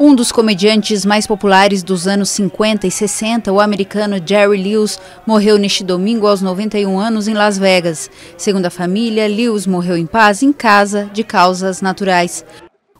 Um dos comediantes mais populares dos anos 50 e 60, o americano Jerry Lewis, morreu neste domingo aos 91 anos em Las Vegas. Segundo a família, Lewis morreu em paz em casa de causas naturais.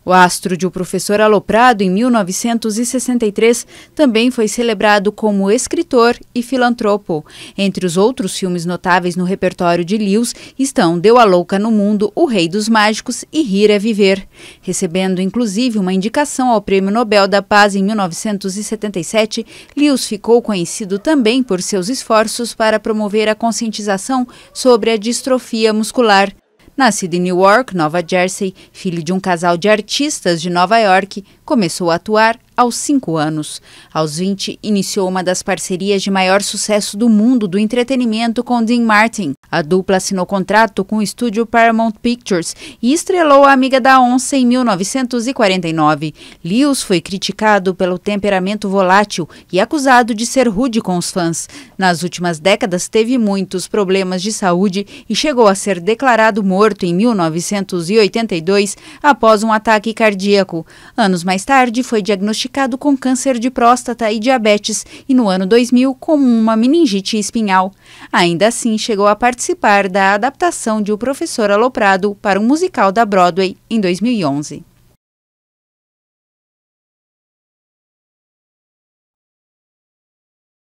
O astro de O Professor Aloprado, em 1963, também foi celebrado como escritor e filantropo. Entre os outros filmes notáveis no repertório de Lewis estão Deu a Louca no Mundo, O Rei dos Mágicos e Rir é Viver, recebendo inclusive uma indicação ao Prêmio Nobel da Paz em 1977. Lewis ficou conhecido também por seus esforços para promover a conscientização sobre a distrofia muscular. Nascido em Newark, Nova Jersey, filho de um casal de artistas de Nova York, começou a atuar aos 5 anos. Aos 20, iniciou uma das parcerias de maior sucesso do mundo do entretenimento com Dean Martin. A dupla assinou contrato com o estúdio Paramount Pictures e estrelou A Amiga da Onça em 1949. Lewis foi criticado pelo temperamento volátil e acusado de ser rude com os fãs. Nas últimas décadas, teve muitos problemas de saúde e chegou a ser declarado morto em 1982 após um ataque cardíaco. Anos mais tarde, foi diagnosticado diagnosticado com câncer de próstata e diabetes e no ano 2000 com uma meningite espinhal. Ainda assim, chegou a participar da adaptação de O Professor Aloprado para um musical da Broadway em 2011.